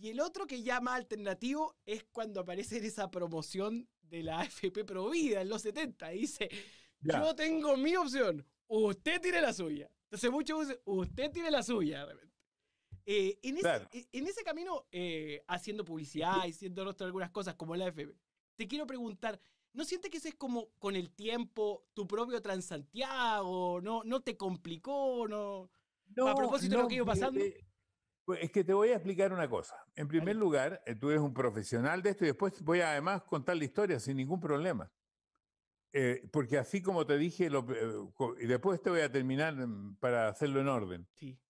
Y el otro que llama alternativo es cuando aparece en esa promoción de la AFP Provida en los 70. dice, yo tengo mi opción, usted tiene la suya. Entonces muchos dicen, usted tiene la suya. Eh, en, ese, eh, en, ese, camino, eh, haciendo publicidad y siendo algunas cosas como la AFP, te quiero preguntar, ¿no sientes que ese es como con el tiempo tu propio Transantiago? ¿No, no te complicó? ¿No? a propósito de lo que iba pasando. Eh, pues, es que te voy a explicar una cosa. En primer lugar, eh, tú eres un profesional de esto y después voy a además contar la historia sin ningún problema. Eh, porque así como te dije, eh, y después te voy a terminar mm, para hacerlo en orden. Sí.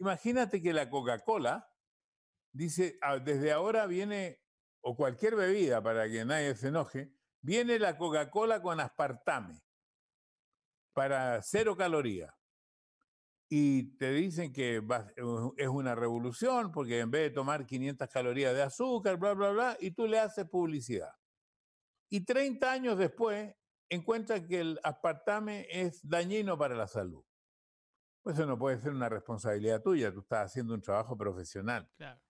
Imagínate que la Coca-Cola dice, ah, desde ahora viene, o cualquier bebida para que nadie se enoje, viene la Coca-Cola con aspartame para cero caloría y te dicen que eh, es una revolución porque en vez de tomar 500 calorías de azúcar, bla, bla, bla, y tú le haces publicidad. Y 30 años después encuentra que el aspartame es dañino para la salud. Pues eso no puede ser una responsabilidad tuya, tú estás haciendo un trabajo profesional. Claro.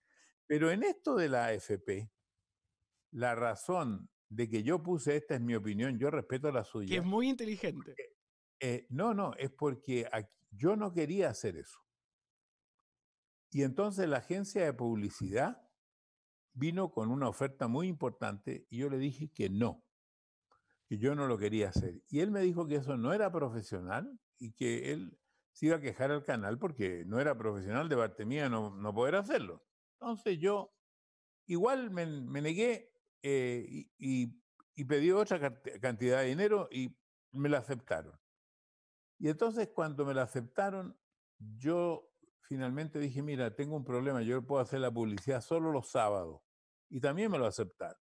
Pero en esto de la AFP, la razón de que yo puse esta es mi opinión, yo respeto la suya. Que es muy inteligente. Eh, no, no, es porque aquí, yo no quería hacer eso. Y entonces la agencia de publicidad vino con una oferta muy importante y yo le dije que no, que yo no lo quería hacer. Y él me dijo que eso no era profesional y que él se iba a quejar al canal porque no era profesional de parte mía no, poder hacerlo. Entonces yo igual me, negué eh, y, y, y, pedí otra cantidad de dinero y me la aceptaron. Y entonces cuando me la aceptaron, yo finalmente dije, mira, tengo un problema, yo puedo hacer la publicidad solo los sábados. Y también me lo aceptaron.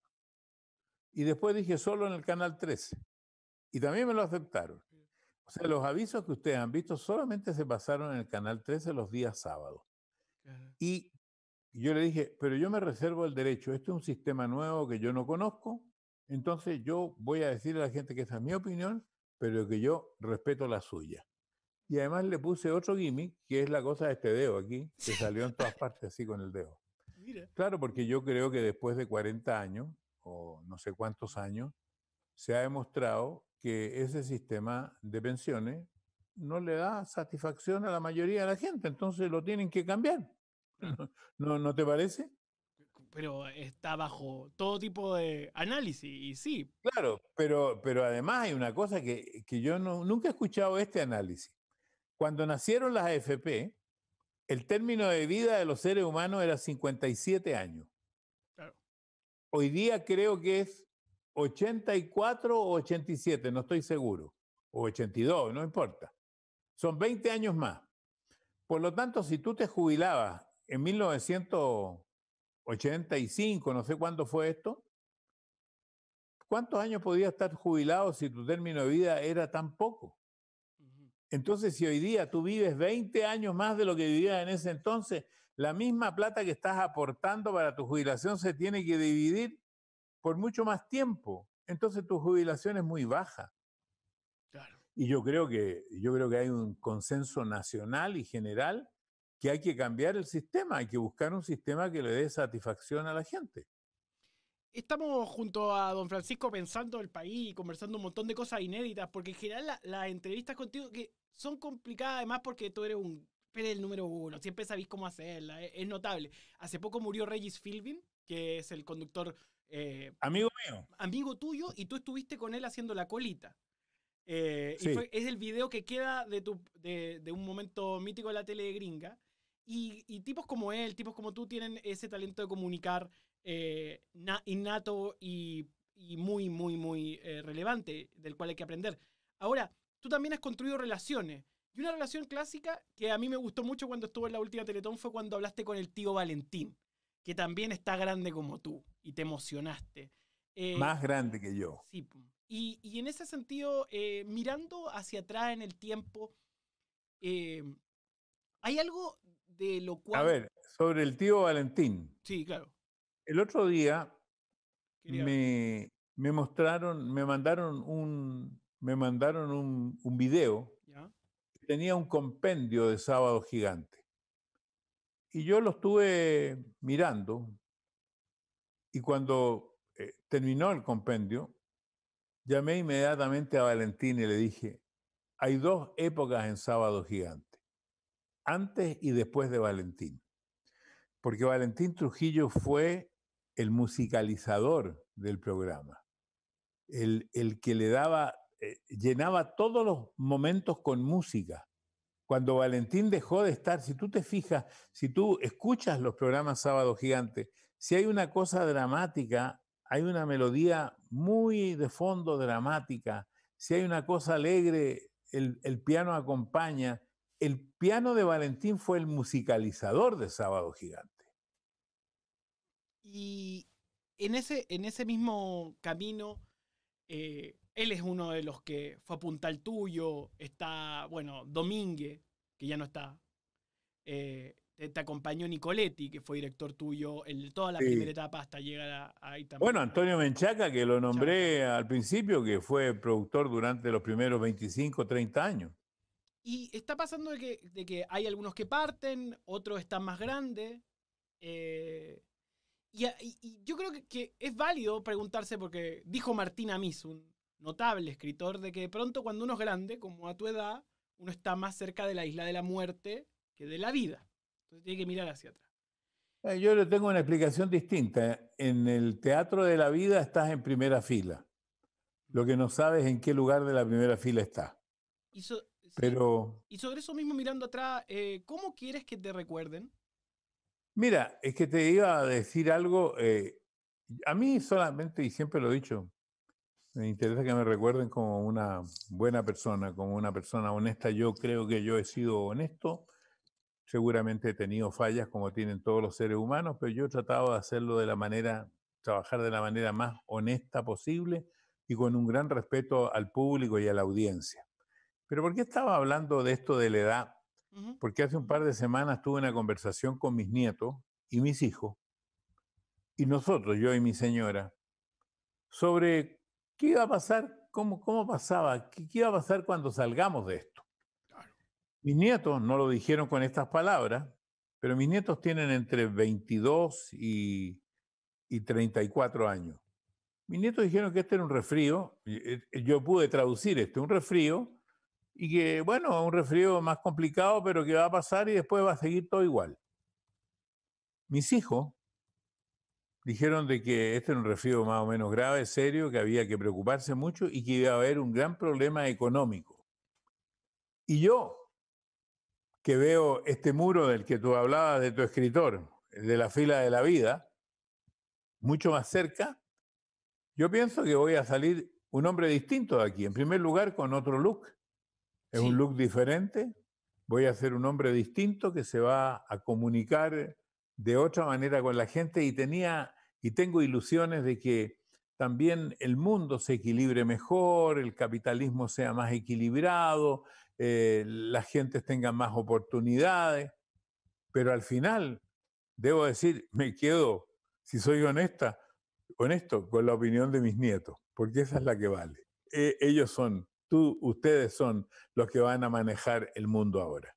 Y después dije, solo en el Canal 13. Y también me lo aceptaron. Mm. O sea, los avisos que ustedes han visto solamente se pasaron en el Canal 13 los días sábados. Y yo le dije, pero yo me reservo el derecho, esto es un sistema nuevo que yo no conozco, entonces yo voy a decirle a la gente que esa es mi opinión pero que yo respeto la suya. Y además le puse otro gimmick, que es la cosa de este dedo aquí, que salió en todas partes así con el dedo. Claro, porque yo creo que después de 40 años, o no sé cuántos años, se ha demostrado que ese sistema de pensiones no le da satisfacción a la mayoría de la gente, entonces lo tienen que cambiar. ¿No, no te parece? pero está bajo todo tipo de análisis, y sí. Claro, pero, pero además hay una cosa que, yo nunca he escuchado este análisis. Cuando nacieron las AFP, el término de vida de los seres humanos era 57 años. Hoy día creo que es 84 o 87, no estoy seguro, o 82, no importa. Son 20 años más. Por lo tanto, si tú te jubilabas en 1900 85, no sé cuándo fue esto, ¿cuántos años podías estar jubilado si tu término de vida era tan poco? Entonces, si hoy día tú vives 20 años más de lo que vivías en ese entonces, la misma plata que estás aportando para tu jubilación se tiene que dividir por mucho más tiempo. Entonces tu jubilación es muy baja. Y yo creo que yo creo que hay un consenso nacional y general que hay que cambiar el sistema, hay que buscar un sistema que le dé satisfacción a la gente. Estamos junto a don Francisco pensando el país conversando un montón de cosas inéditas, porque en general las entrevistas contigo que son complicadas además porque tú eres un el número uno, siempre sabéis cómo hacerla, e, es, notable. Hace poco murió Regis Philbin, que es el conductor... Eh, amigo mío. Amigo tuyo, y tú estuviste con él haciendo la colita. Eh, es el video que queda de, tu, de, un momento mítico de la tele gringa. Y, tipos como él, tipos como tú, tienen ese talento de comunicar eh, innato y, muy, muy, muy eh, relevante, del cual hay que aprender. Ahora, tú también has construido relaciones. Y una relación clásica que a mí me gustó mucho cuando estuve en la última Teletón fue cuando hablaste con el tío Valentín, que también está grande como tú y te emocionaste. Eh, Más grande que yo. Sí. Y, y en ese sentido, mirando hacia atrás en el tiempo, hay algo a ver, sobre el tío Valentín. Sí, claro. El otro día me, mostraron, me mandaron un, me mandaron un, un video que tenía un compendio de Sábado Gigante. Y yo lo estuve mirando y cuando eh, terminó el compendio, llamé inmediatamente a Valentín y le dije, hay dos épocas en Sábado Gigante antes y después de Valentín. Porque Valentín Trujillo fue el musicalizador del programa, el, que le daba, eh, llenaba todos los momentos con música. Cuando Valentín dejó de estar, si tú te fijas, si tú escuchas los programas Sábado Gigante, si hay una cosa dramática, hay una melodía muy de fondo dramática, si hay una cosa alegre, el, el piano acompaña, el piano de Valentín fue el musicalizador de Sábado Gigante. Y en ese, en ese mismo camino, eh, él es uno de los que fue a Puntal Tuyo, está, bueno, Domínguez, que ya no está, eh, te, acompañó Nicoletti, que fue director tuyo en toda la primera etapa hasta llegar a, ahí Bueno, Antonio Menchaca, que lo nombré al principio, que fue productor durante los primeros 25, 30 años. Y está pasando de que, hay algunos que parten, otros están más grandes. Eh, y, yo creo que, es válido preguntarse, porque dijo Martín Amis, un notable escritor, de que de pronto cuando uno es grande, como a tu edad, uno está más cerca de la isla de la muerte que de la vida. Entonces tiene que mirar hacia atrás. Eh, yo le tengo una explicación distinta. En el teatro de la vida estás en primera fila. Lo que no sabes es en qué lugar de la primera fila está. Y sobre eso mismo, mirando atrás, eh, ¿cómo quieres que te recuerden? Mira, es que te iba a decir algo. Eh, a mí solamente, y siempre lo he dicho, me interesa que me recuerden como una buena persona, como una persona honesta. Yo creo que yo he sido honesto. Seguramente he tenido fallas como tienen todos los seres humanos, pero yo he tratado de hacerlo de la manera, trabajar de la manera más honesta posible y con un gran respeto al público y a la audiencia. Pero ¿por qué estaba hablando de esto de la edad? Porque hace un par de semanas tuve una conversación con mis nietos y mis hijos, y nosotros, yo y mi señora, sobre qué iba a pasar, cómo, cómo pasaba, qué, qué iba a pasar cuando salgamos de esto. Mis nietos no lo dijeron con estas palabras, pero mis nietos tienen entre 22 y, y 34 años. Mis nietos dijeron que este era un refrío, yo pude traducir esto, un refrío y que, bueno, un resfriado más complicado, pero que va a pasar y después va a seguir todo igual. Mis hijos dijeron de que este era un resfriado más o menos grave, serio, que había que preocuparse mucho y que iba a haber un gran problema económico. Y yo, que veo este muro del que tú hablabas de tu escritor, de la fila de la vida, mucho más cerca, yo pienso que voy a salir un hombre distinto de aquí. En primer lugar, con otro look. Es un look diferente. Voy a ser un hombre distinto que se va a comunicar de otra manera con la gente y tenía y tengo ilusiones de que también el mundo se equilibre mejor, el capitalismo sea más equilibrado, eh, las gentes tengan más oportunidades. Pero al final, debo decir, me quedo, si soy honesta, honesto, con la opinión de mis nietos, porque esa es la que vale. Eh, ellos son ustedes son los que van a manejar el mundo ahora.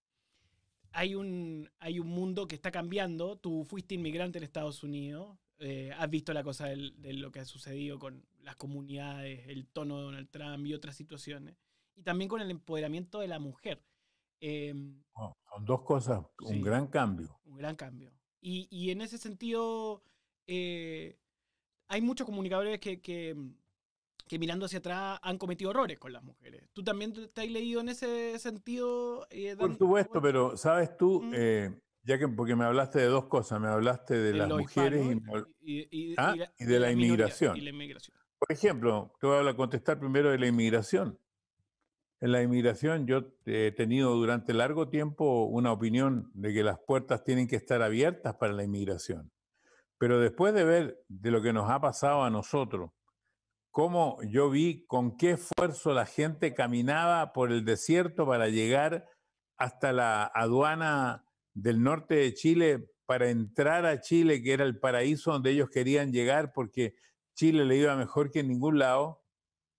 Hay un, hay un mundo que está cambiando. Tú fuiste inmigrante en Estados Unidos. Eh, has visto la cosa de lo que ha sucedido con las comunidades, el tono de Donald Trump y otras situaciones. Y también con el empoderamiento de la mujer. Em, oh, son dos cosas, un gran cambio. Un gran cambio. Y, en ese sentido, eh, hay muchos comunicadores que que mirando hacia atrás han cometido errores con las mujeres. ¿Tú también te has leído en ese sentido? Eh, Por supuesto, pero sabes tú, mm. eh, ya que porque me hablaste de dos cosas, me hablaste de, las mujeres y, de la inmigración. Por ejemplo, te voy a contestar primero de la inmigración. En la inmigración yo eh, he tenido durante largo tiempo una opinión de que las puertas tienen que estar abiertas para la inmigración. Pero después de ver de lo que nos ha pasado a nosotros, cómo yo vi con qué esfuerzo la gente caminaba por el desierto para llegar hasta la aduana del norte de Chile para entrar a Chile, que era el paraíso donde ellos querían llegar porque Chile le iba mejor que en ningún lado,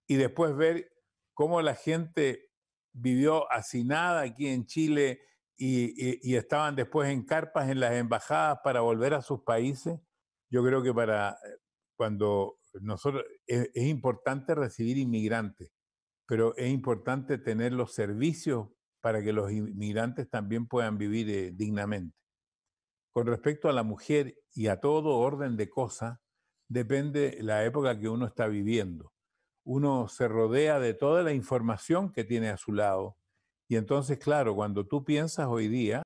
y después ver cómo la gente vivió hacinada aquí en Chile y, y estaban después en carpas en las embajadas para volver a sus países. Yo creo que para eh, cuando nosotros, e, es, importante recibir inmigrantes, pero es importante tener los servicios para que los inmigrantes también puedan vivir eh, dignamente. Con respecto a la mujer y a todo orden de cosas, depende la época que uno está viviendo. Uno se rodea de toda la información que tiene a su lado. Y entonces, claro, cuando tú piensas hoy día,